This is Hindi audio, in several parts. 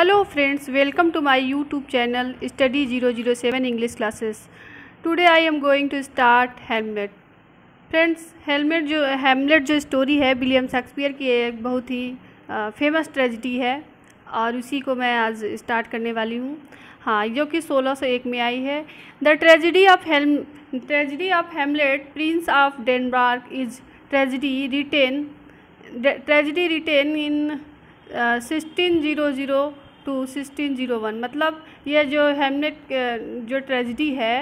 Friends welcome to my YouTube channel study zero zero seven English classes today I am going to start Hamlet friends हेलमेट जो हेमलेट जो स्टोरी है विलियम शेक्सपियर की एक बहुत ही फेमस ट्रेजिडी है और उसी को मैं आज स्टार्ट करने वाली हूँ हाँ जो कि 1601 में आई है the tragedy of Ham tragedy of Hamlet prince of Denmark is tragedy written tragedy written in sixteen zero zero two sixteen zero one मतलब यह जो हेमलेट जो ट्रेजिडी है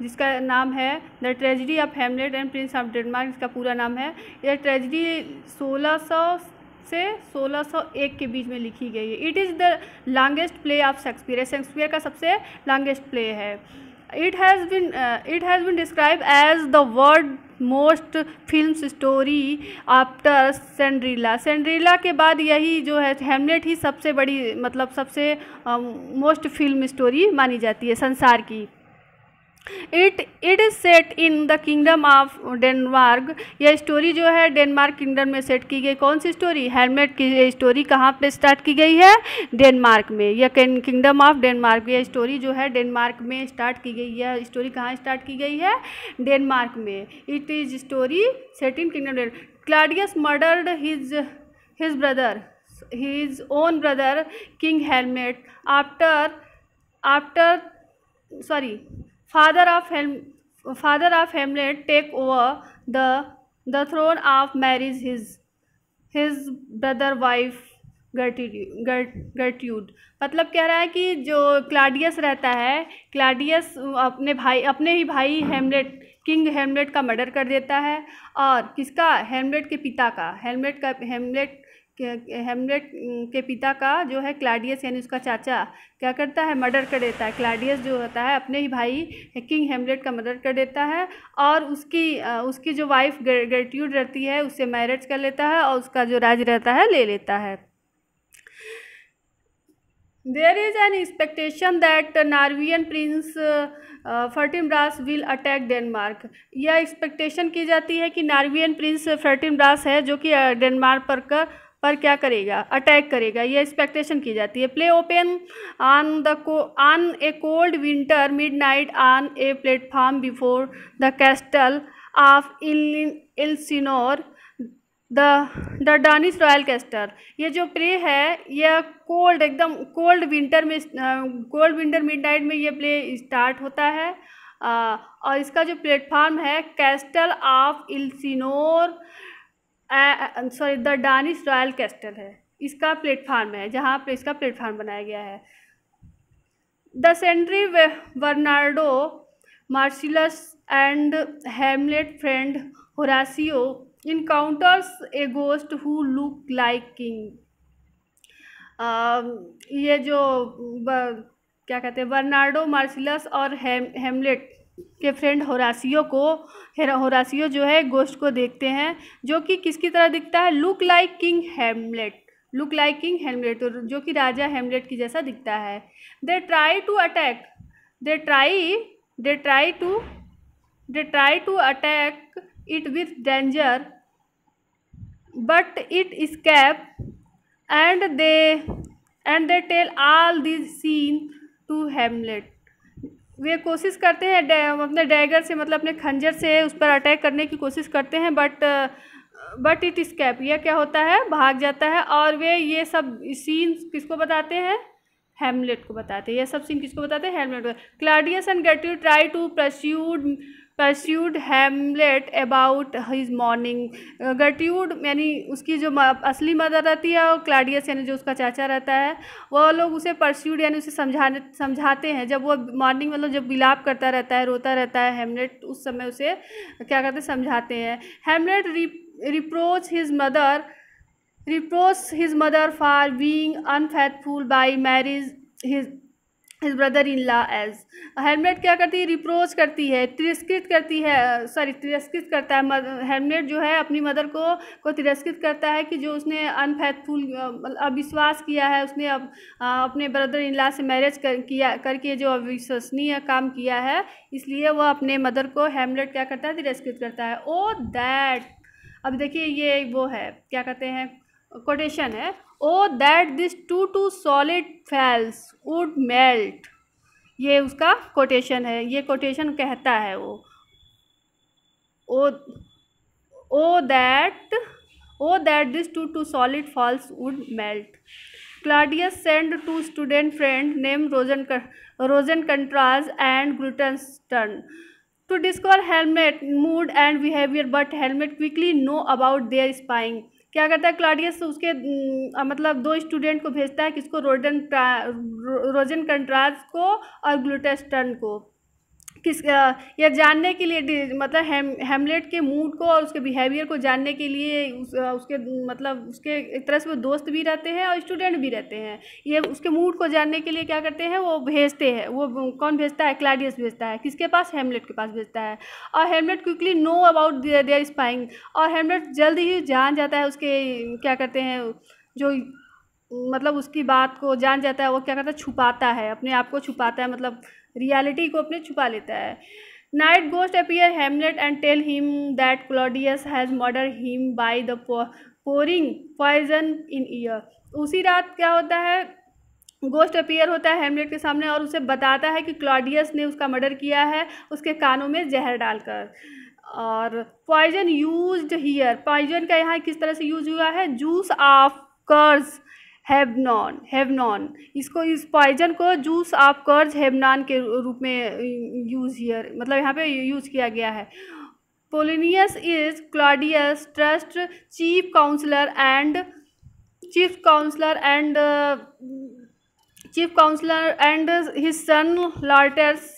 जिसका नाम है the tragedy of Hamlet and prince of Denmark इसका पूरा नाम है यह ट्रेजिडी 1600 से 1601 के बीच में लिखी गई है it is the longest play of Shakespeare Shakespeare का सबसे लॉन्गेस्ट प्ले है it has been it has been describe as the world most film story after Cinderella Cinderella के बाद यही जो है हेमलेट ही सबसे बड़ी मतलब सबसे मोस्ट फिल्म स्टोरी मानी जाती है संसार की it it is set in the kingdom of Denmark यह स्टोरी जो है डेनमार्क किंगडम में सेट की गई कौन सी स्टोरी हेलमेट की स्टोरी कहाँ पे स्टार्ट की गई है डेनमार्क में यह किंगडम ऑफ डेनमार्क यह स्टोरी जो है डेनमार्क में स्टार्ट की गई यह स्टोरी कहाँ स्टार्ट की गई है डेनमार्क में it is story set in kingdom Claudius murdered his his brother his own brother king हेलमेट after after sorry father of Hem father of Hamlet take over the the throne of marries his his brother wife गर्ट्यूड मतलब कह रहा है कि जो क्लाडियस रहता है क्लाडियस अपने भाई अपने ही भाई हेमलेट किंग हेमलेट का मर्डर कर देता है और किसका हेमलेट के पिता का हेमलेट का हेमलेट हेमलेट के पिता का जो है क्लाडियस यानी उसका चाचा क्या करता है मर्डर कर देता है क्लाडियस जो होता है अपने ही भाई किंग हेमलेट का मर्डर कर देता है और उसकी उसकी जो वाइफ ग्रेट्यूड रहती है उससे मैरिज कर लेता है और उसका जो राज रहता है ले लेता है there is an expectation that Norwegian prince Fortinbras will attack Denmark यह एक्सपेक्टेशन की जाती है कि नार्वियन प्रिंस फर्टिमरास है जो कि डेनमार्क पर कर पर क्या करेगा अटैक करेगा ये एक्सपेक्टेशन की जाती है play open on the co on a cold winter midnight on a platform before the castle of Elsinore the the Danish royal castle ये जो प्ले है यह कोल्ड एकदम कोल्ड विंटर में कोल्ड विंटर मिडनाइट में ये प्ले स्टार्ट होता है आ, और इसका जो प्लेटफॉर्म है castle of Elsinore sorry the Danish royal castle है इसका प्लेटफार्म है जहाँ पर इसका प्लेटफार्म बनाया गया है the sentry Bernardo Marcellus and Hamlet friend Horatio encounters a ghost who look like king ये जो ब, क्या कहते हैं बर्नार्डो मार्सिलस और हेम हेमलेट के फ्रेंड होरासियो को होरासियो जो है गोश्त को देखते हैं जो कि किसकी तरह दिखता है look like king Hamlet look like king Hamlet जो कि राजा हेमलेट की जैसा दिखता है they try to attack they try they try to they try to attack it with danger but it escape and they and they tell all this scene to Hamlet वे कोशिश करते हैं अपने डैगर से मतलब अपने खंजर से उस पर अटैक करने की कोशिश करते हैं बट बट इट स्कैप यह क्या होता है भाग जाता है और वे ये सब सीन किसको बताते हैं हेमलेट को बताते हैं यह सब सीन किसको बताते हैं हेमलेट को Claudius and you try to persuade persuade Hamlet about his mourning गर्ट्यूड यानी उसकी जो असली मदर रहती है और क्लाडियस यानी जो उसका चाचा रहता है वह लोग उसे परस्यूड यानी उसे समझाने समझाते हैं जब वो मॉर्निंग मतलब जब विलाप करता रहता है रोता रहता है हेमलेट उस समय उसे क्या कहते हैं समझाते हैं Hamlet reproach his mother reproach his mother for being unfaithful by marriage his is brother in law as हेलमेट क्या करती है रिप्रोच करती है तिरस्कृत करती है सॉरी तिरस्कृत करता है हेलमेट जो है अपनी मदर को को तिरस्कृत करता है कि जो उसने अनफेथफुल मतलब अविश्वास किया है उसने अब अपने ब्रदर इन लॉ से मैरिज कर किया करके जो अविश्वसनीय काम किया है इसलिए वह अपने मदर को हेमलेट क्या करता है तिरस्कृत करता है ओ oh, दैट अब देखिए ये वो है क्या कहते हैं कोटेशन है ओ that this to to solid फैल्स would melt ये उसका कोटेशन है ये कोटेशन कहता है वो ओ ओ that O that this to to solid false would melt Claudius send to student friend name रोजन रोजन Rosencrantz and gluten to discover helmet mood and behaviour but helmet quickly know about their spying क्या करता है क्लॉडियस उसके मतलब दो स्टूडेंट को भेजता है किसको रोडन रोजन कंट्राज को और ग्लूटेस्टर्न को किस या जानने के लिए मतलब हेम हेमलेट के मूड को और उसके बिहेवियर को जानने के लिए उस, उसके मतलब उसके एक तरह से वो दोस्त भी रहते हैं और स्टूडेंट भी रहते हैं ये उसके मूड को जानने के लिए क्या करते हैं वो भेजते हैं वो कौन भेजता है क्लाडियस भेजता है किसके पास हेमलेट के पास भेजता है और Hamlet quickly know about their spying और हेमलेट जल्द ही जान जाता है उसके क्या करते हैं जो मतलब उसकी बात को जान जाता है वो क्या करता है छुपाता है अपने आप को छुपाता है मतलब रियलिटी को अपने छुपा लेता है night ghost appear Hamlet and tell him that Claudius has murder him by the pouring poison in ear उसी रात क्या होता है गोस्ट अपियर होता है हेमलेट के सामने और उसे बताता है कि क्लॉडियस ने उसका मर्डर किया है उसके कानों में जहर डालकर और पॉइजन यूज्ड हियर पॉइजन का यहाँ किस तरह से यूज हुआ है जूस ऑफ कर्ज हेबनॉन हेबनॉन इसको इस पॉइजन को जूस ऑफ कर्ज हेबनान के रूप में यूज हियर मतलब यहाँ पे यूज किया गया है Polonius is Claudius trust chief counsellor and chief counsellor and chief counsellor and his son Laertes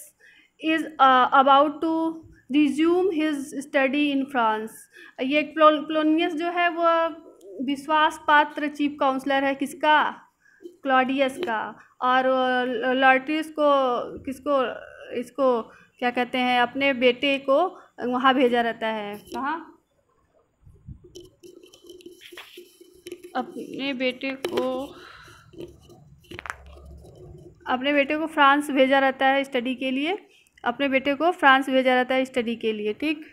is about to resume his study in France ये क्लोनियस जो है वो विश्वास पात्र चीफ काउंसलर है किसका क्लॉडियस का और लॉर्टिस को किसको इसको क्या कहते हैं अपने बेटे को वहाँ भेजा रहता है कहाँ अपने बेटे को अपने बेटे को फ्रांस भेजा रहता है स्टडी के लिए अपने बेटे को फ्रांस भेजा रहता है स्टडी के लिए ठीक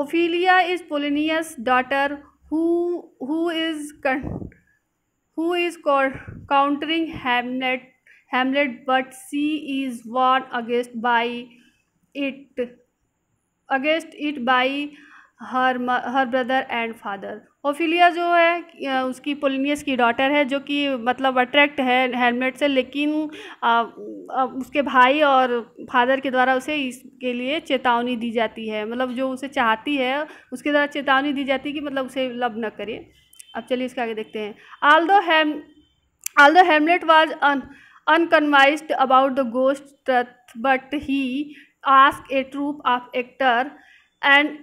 Ophelia is Polonius daughter who who is who is countering Hamlet Hamlet but she is won against by it against it by her her brother and father Ophelia जो है उसकी पोलिनियस की डॉटर है जो कि मतलब अट्रैक्ट है हेलमेट से लेकिन आ, उसके भाई और फादर के द्वारा उसे इसके लिए चेतावनी दी जाती है मतलब जो उसे चाहती है उसके द्वारा चेतावनी दी जाती है कि मतलब उसे लव न करे अब चलिए इसके आगे देखते हैं आल दो Ham all though Hamlet was unconvinced about the ghost but he ask a troupe of actor and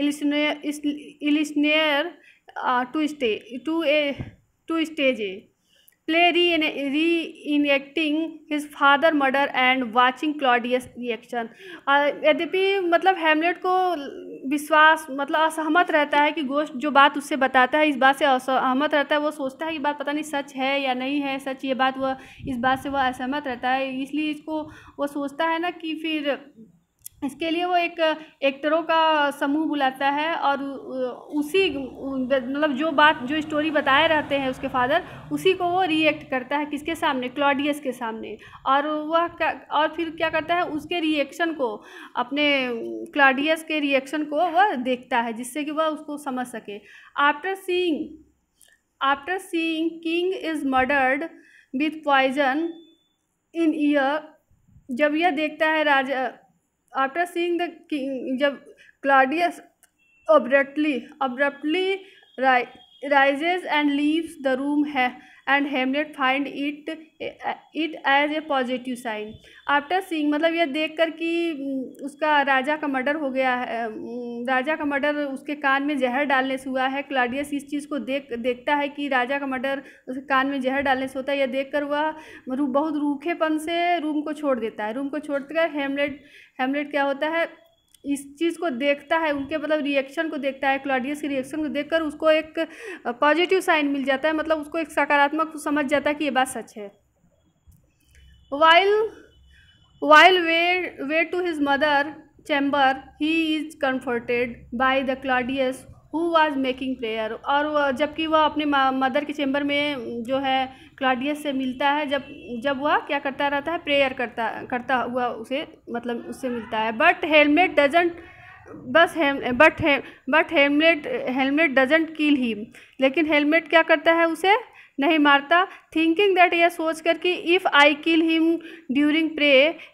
Elsinore to stay to a to stage a play re re enacting his father murder and watching Claudius reaction यद्यपि मतलब हेमलेट को विश्वास मतलब असहमत रहता है कि गोश्त जो बात उससे बताता है इस बात से असहमत रहता है वो सोचता है कि बात पता नहीं सच है या नहीं है सच ये बात वह इस बात से वह असहमत रहता है इसलिए इसको वो सोचता है ना कि फिर इसके लिए वो एक एक्टरों का समूह बुलाता है और उसी मतलब जो बात जो स्टोरी बताए रहते हैं उसके फादर उसी को वो रिएक्ट करता है किसके सामने क्लॉडियस के सामने और वह और फिर क्या करता है उसके रिएक्शन को अपने क्लॉडियस के रिएक्शन को वह देखता है जिससे कि वह उसको समझ सके after seeing after seeing king is murdered with poison in ear जब यह देखता है राजा आफ्टर सीइंग द किंग जब Claudius abruptly abruptly and leaves the room है and Hamlet find it it as a positive sign after seeing मतलब यह देखकर कि उसका राजा का मर्डर हो गया है राजा का मर्डर उसके कान में जहर डालने से हुआ है क्लाडियस इस चीज़ को देख देखता है कि राजा का मर्डर उसके कान में जहर डालने से होता है यह देखकर वह बहुत रूखेपन से रूम को छोड़ देता है रूम को छोड़कर हेमलेट हेमलेट क्या होता है इस चीज़ को देखता है उनके मतलब रिएक्शन को देखता है क्लॉडियस के रिएक्शन को देखकर उसको एक पॉजिटिव साइन मिल जाता है मतलब उसको एक सकारात्मक समझ जाता है कि ये बात सच है while while way way to his mother chamber he is comforted by the Claudius who was making prayer और जबकि वह अपने मदर के चैम्बर में जो है क्लाडियस से मिलता है जब जब वह क्या करता रहता है प्रेयर करता करता हुआ उसे मतलब उससे मिलता है बट हेलमेट डजेंट बस हेम but Hem but helmet helmet doesn't किल ही लेकिन हेलमेट क्या करता है उसे नहीं मारता थिंकिंग दैट यह सोच कर कि if I kill him during pray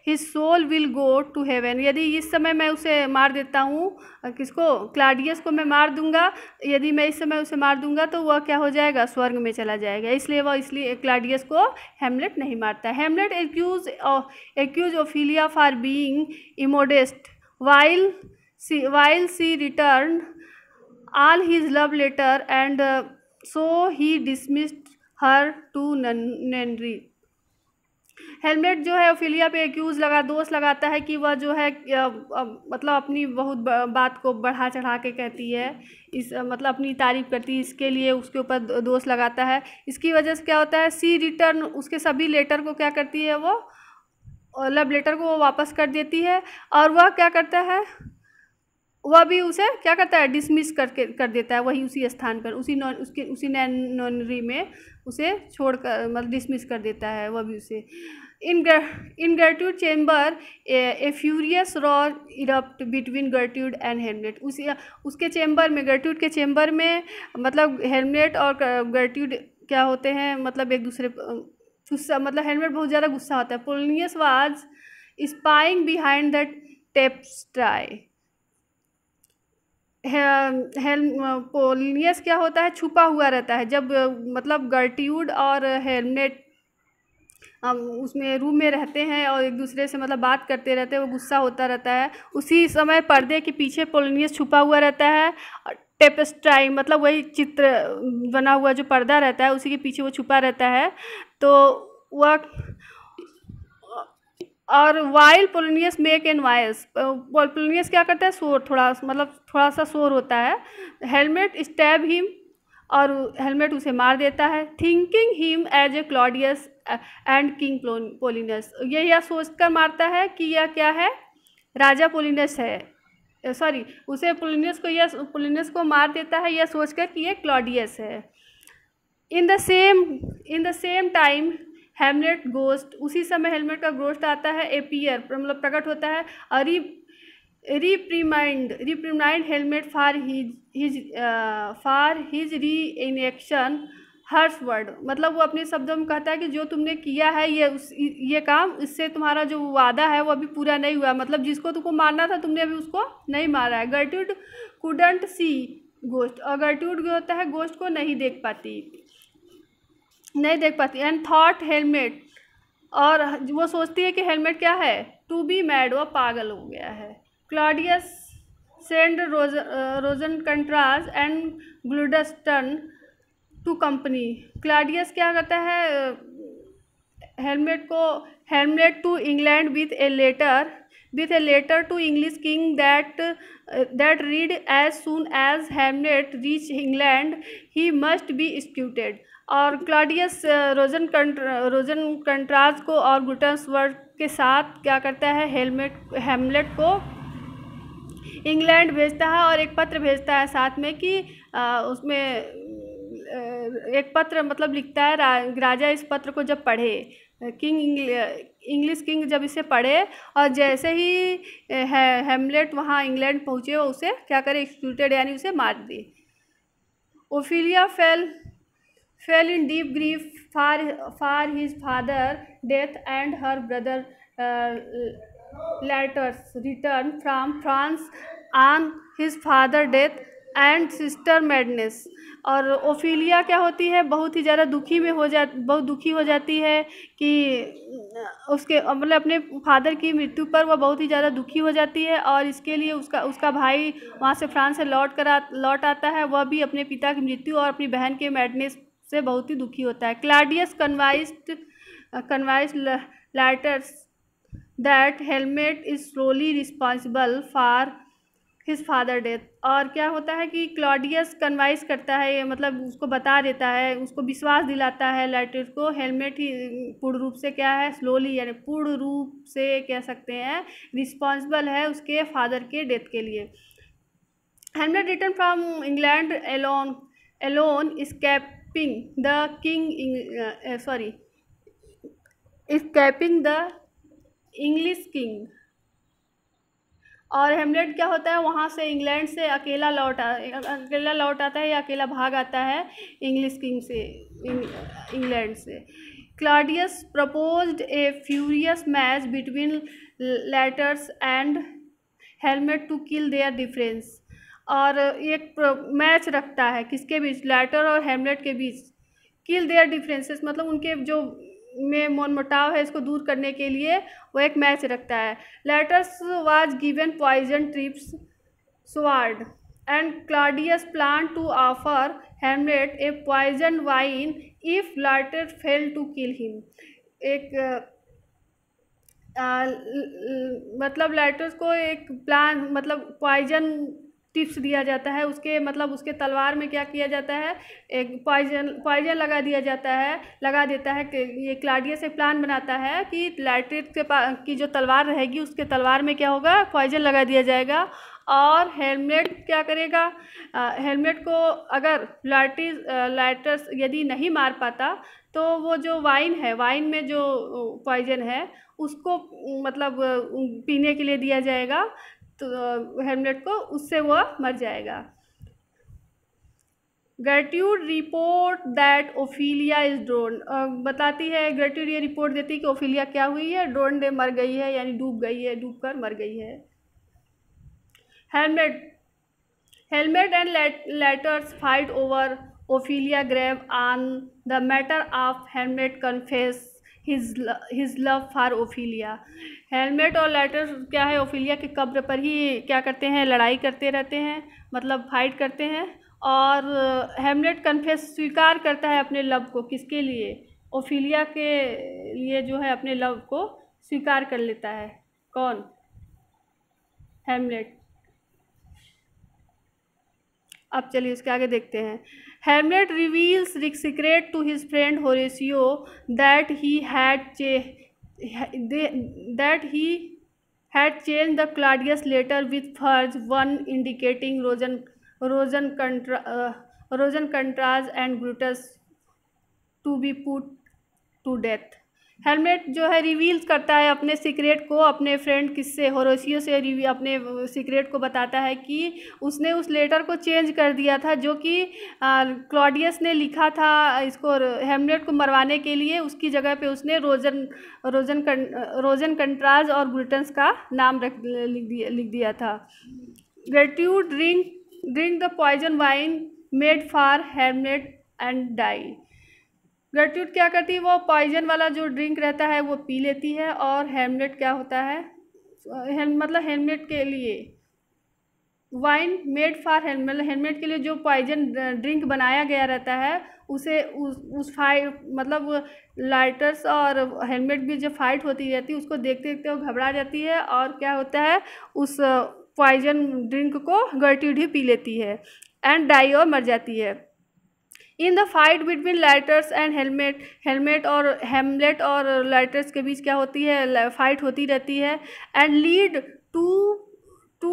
his soul will go to heaven यदि इस समय मैं उसे मार देता हूँ किसको क्लाडियस को मैं मार दूंगा यदि मैं इस समय उसे मार दूंगा तो वह क्या हो जाएगा स्वर्ग में चला जाएगा इसलिए वह इसलिए क्लाडियस को हेमलेट नहीं मारता Hamlet accuse accuse Ophelia for being immodest while she while she return all his love letter and so he dismissed her to nunnery हेलमेट जो है ओफिलिया पे एक्यूज़ लगा दोष लगाता है कि वह जो है मतलब अपनी बहुत बात को बढ़ा चढ़ा के कहती है इस मतलब अपनी तारीफ करती है इसके लिए उसके ऊपर दोष लगाता है इसकी वजह से क्या होता है सी रिटर्न उसके सभी लेटर को क्या करती है वो लव मतलब लेटर को वो वापस कर देती है और वह क्या करता है वह भी उसे क्या करता है डिसमिस करके कर देता है वही उसी स्थान पर उसी नॉन उसके उसी नॉनरी में उसे छोड़ कर मतलब डिसमिस कर देता है वह भी उसे इन इन गर्ट्यूड chamber A furious raw erupt between गर्ट्यूड and helmet उसी उसके चैम्बर में गर्ट्यूड के चैम्बर में मतलब हेलमेट और गर्ट्यूड क्या होते हैं मतलब एक दूसरे गुस्सा मतलब हेलमेट बहुत ज़्यादा गुस्सा होता है Polonius was spying behind that tapestry Polonius क्या होता है छुपा हुआ रहता है जब मतलब गर्ट्यूड और हेलमेट उसमें रूम में रहते हैं और एक दूसरे से मतलब बात करते रहते हैं वो गुस्सा होता रहता है उसी समय पर्दे के पीछे पोलिनियस छुपा हुआ रहता है टेपस्ट्राई मतलब वही चित्र बना हुआ जो पर्दा रहता है उसी के पीछे वो छुपा रहता है तो वह और while Polonius make an voice Polonius क्या करता है शोर थोड़ा मतलब थोड़ा सा शोर होता है हेलमेट स्टैब हिम और हेलमेट उसे मार देता है thinking him as a Claudius and king Polonius ये यह सोचकर मारता है कि यह क्या है राजा पोलिनस है सॉरी uh, उसे पोलिनस को यह पोलिनस को मार देता है यह सोचकर कि यह क्लॉडियस है in the same in the same time Hamlet ghost उसी समय हेलमेट का गोस्ट आता है एपियर मतलब प्रकट होता है और रिप्रीमाइंड रिप्रीमाइंड हेलमेट for his his for his reaction harsh word मतलब वो अपने शब्दों में कहता है कि जो तुमने किया है ये उस ये काम इससे तुम्हारा जो वादा है वो अभी पूरा नहीं हुआ मतलब जिसको तुमको मारना था तुमने अभी उसको नहीं मारा है गर्ट्यूड कुडंट सी गोस्ट और गर्ट्यूड जो होता है गोस्ट को नहीं देख पाती नहीं देख पाती एंड थॉट हेलमेट और वो सोचती है कि हेलमेट क्या है टू बी मैड वो पागल हो गया है Claudius send rose रोजन Rosencrantz and ग्लूडस्टन to company Claudius क्या करता है हेलमेट को helmet to England with a letter with a letter to English king that that read as soon as helmet reach England he must be executed और क्लाडियस रोजन कंट्र, रोजन कंट्राज को और गुटन्सवर्थ के साथ क्या करता है हेलमेट हेमलेट को इंग्लैंड भेजता है और एक पत्र भेजता है साथ में कि आ, उसमें एक पत्र मतलब लिखता है रा, राजा इस पत्र को जब पढ़े किंग इंग्लिश किंग जब इसे पढ़े और जैसे ही है, हेमलेट वहाँ इंग्लैंड पहुँचे उसे क्या करे एक्सक्यूटेड यानी उसे मार दी Ophelia fell fell in deep grief for for his father death and her brother uh, letters return from france on his father death and sister madness और ओफीलिया क्या होती है बहुत ही ज़्यादा दुखी में हो जा बहुत दुखी हो जाती है कि उसके मतलब अपने फादर की मृत्यु पर वह बहुत ही ज़्यादा दुखी हो जाती है और इसके लिए उसका उसका भाई वहाँ से फ्रांस से लौट कर लौट आता है वह भी अपने पिता की मृत्यु और अपनी बहन के मैडनेस से बहुत ही दुखी होता है Claudius convinced convince Laertes that हेलमेट is slowly responsible for his father death और क्या होता है कि क्लाडियस कन्वाइस करता है मतलब उसको बता देता है उसको विश्वास दिलाता है लाइटर को हेलमेट ही पूर्ण रूप से क्या है स्लोली यानी पूर्ण रूप से कह सकते हैं रिस्पॉन्सिबल है उसके फादर के डेथ के लिए हेलमेट return from England alone alone escape escaping the king sorry sorry the English king और हेमलेट क्या होता है वहाँ से इंग्लैंड से अकेला लौट आ अकेला लौट आता है या अकेला भाग आता है इंग्लिश किंग से इंग्लैंड से Claudius proposed a furious match between Laertes and हेलमेट टू किल देयर डिफरेंस और एक मैच रखता है किसके बीच लैटर और हेमलेट के बीच किल देयर डिफरेंसेस मतलब उनके जो में मनमुटाव है इसको दूर करने के लिए वो एक मैच रखता है Laertes was given poison tipped sword and Claudius plan to offer Hamlet a poison wine if Laertes fail to kill him एक आ, मतलब लेटर्स को एक प्लान मतलब पॉइजन टिप्स दिया जाता है उसके मतलब उसके तलवार में क्या किया जाता है एक पॉइजन पॉइजन लगा दिया जाता है लगा देता है कि ये क्लाडियस एक प्लान बनाता है कि लैट्रिक के पा की जो तलवार रहेगी उसके तलवार में क्या होगा पॉइजन लगा दिया जाएगा और हेलमेट क्या करेगा हेलमेट को अगर लाइटिस लाइटर्स यदि नहीं मार पाता तो वो जो वाइन है वाइन में जो पॉइजन है उसको मतलब पीने के लिए दिया जाएगा तो हेमलेट को उससे वह मर जाएगा ग्रेट्यूड report that Ophelia is drown बताती है ग्रेट्यूड ये रिपोर्ट देती है कि ओफीलिया क्या हुई है ड्रोन डे मर गई है यानी डूब गई है डूब कर मर गई है helmet helmet and letters fight over Ophelia grave on the matter of helmet confess his his love far Ophelia helmet और लेटर क्या है ओफीलिया के कब्र पर ही क्या करते हैं लड़ाई करते रहते हैं मतलब फाइट करते हैं और हेमलेट कन्फेस स्वीकार करता है अपने लव को किसके लिए ओफीलिया के लिए जो है अपने लव को स्वीकार कर लेता है कौन हेमलेट अब चलिए इसके आगे देखते हैं हेमलेट रिवील्स रिक secret to his friend Horatio that he had चे that he had change the Claudius letter with forged one indicating Rosen Rosencrantz Rosencrantz and Guildenstern to be put to death हेलमेट जो है रिवील करता है अपने सीक्रेट को अपने फ्रेंड किससे होरोसियो से रिवी अपने सीक्रेट को बताता है कि उसने उस लेटर को चेंज कर दिया था जो कि क्लॉडियस ने लिखा था इसको हेमलेट को मरवाने के लिए उसकी जगह पे उसने रोजन रोजन कन, रोजन कंट्राज और बुलटन्स का नाम रख लिख दिया लिख दिया था ग्रेट्यू drink drink the poison wine made for Hamlet and die गर्ट्यूड क्या करती है वो पॉइजन वाला जो ड्रिंक रहता है वो पी लेती है और हेमलेट क्या होता है हेल, मतलब हेलमेट के लिए वाइन मेड फॉर हेल मतलब हेलमेट के लिए जो पॉइजन ड्रिंक बनाया गया रहता है उसे उस उस फाइट मतलब लाइटर्स और हेलमेट भी जब फाइट होती रहती है उसको देखते देखते वो घबरा जाती है और क्या होता है उस पॉइजन ड्रिंक को गर्ट्यूड ही पी लेती है एंड डाई और मर जाती है in the fight between lighters and helmet helmet और हेमलेट और लाइटर्स के बीच क्या होती है फाइट होती रहती है and lead to two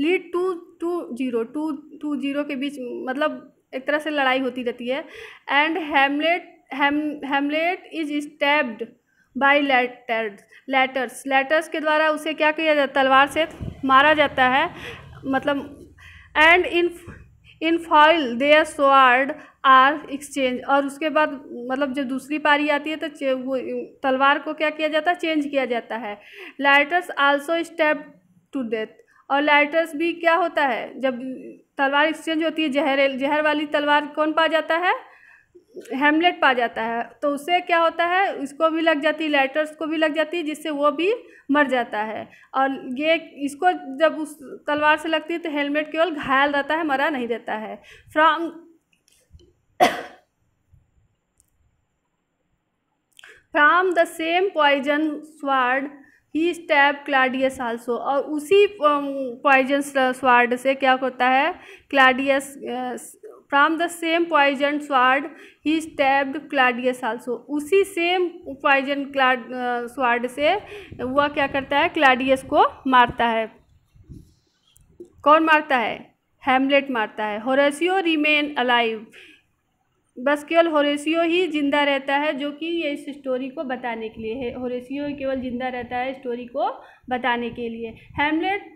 lead to two zero two two zero के बीच मतलब एक तरह से लड़ाई होती रहती है एंड हेमलेट हेम Hamlet is stabbed by Laertes Laertes Laertes के द्वारा उसे क्या किया जाता तलवार से मारा जाता है मतलब and in in foil their sword are exchange और उसके बाद मतलब जब दूसरी पारी आती है तो वो तलवार को क्या किया जाता है चेंज किया जाता है Laertes also stab to death और लाइटर्स भी क्या होता है जब तलवार एक्सचेंज होती है जहर जहर वाली तलवार कौन पा जाता है हेमलेट पा जाता है तो उससे क्या होता है इसको भी लग जाती है को भी लग जाती है जिससे वो भी मर जाता है और ये इसको जब उस तलवार से लगती है तो हेलमेट केवल घायल रहता है मरा नहीं देता है from from the same poison sword he stab Claudius also और उसी पॉइजन um, स्वाड से क्या होता है Claudius from the same poison sword he stabbed Claudius also उसी सेम पॉइजन क्लाड स्वाड से वह क्या करता है क्लाडियस को मारता है कौन मारता है हेमलेट मारता है होरेसियो रिमेन अलाइव बस केवल होरेसियो ही जिंदा रहता है जो कि ये इस स्टोरी को बताने के लिए है होरेसियो ही केवल जिंदा रहता है स्टोरी को बताने के लिए Hamlet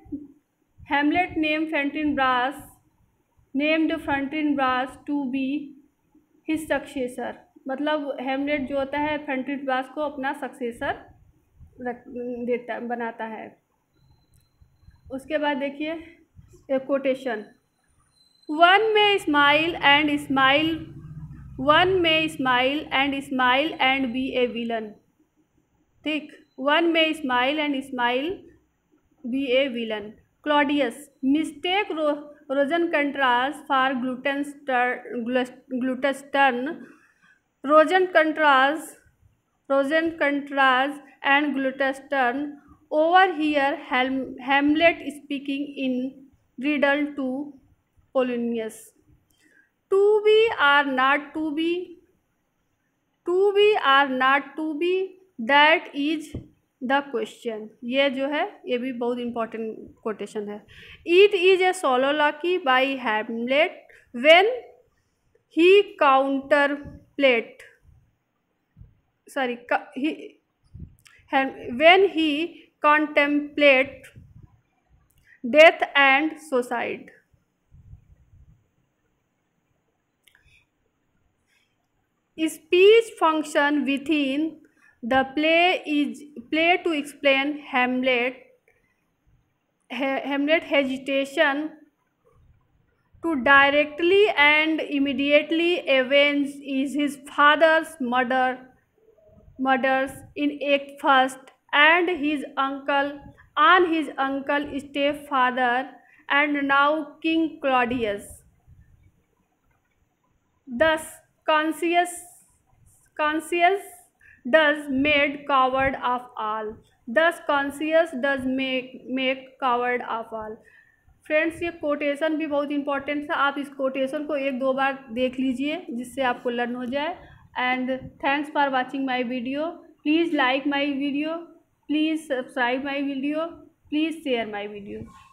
Hamlet name Fortinbras named ब्रास टू बी हिज सक्सेसर मतलब हेमलेट जो होता है फ्रंटिन ब्रास को अपना सक्सेसर रख देता बनाता है उसके बाद देखिए एक quotation one may smile and smile one may smile and smile and be a villain ठीक one may smile and smile be a villain Claudius mistake रो Rosen contrasts for glutastern. Rosen contrasts, Rosen contrasts and glutastern. Over here, Ham, Hamlet speaking in riddle to Polonius. To be or not to be, to be or not to be, that is the question ये जो है ये भी बहुत इंपॉर्टेंट कोटेशन है it is a solo soliloquy by Hamlet when he counter plate sorry when he contemplate death and suicide speech function within The play is play to explain Hamlet ha, Hamlet hesitation to directly and immediately avenge is his father's murder murders in act first and his uncle on his uncle stepfather and now King Claudius. Thus conscious conscious does made coward of all does conscious does make make coward of all friends ये कोटेशन भी बहुत इंपॉर्टेंट था आप इस कोटेशन को एक दो बार देख लीजिए जिससे आपको लर्न हो जाए and thanks for watching my video please like my video please subscribe my video please share my video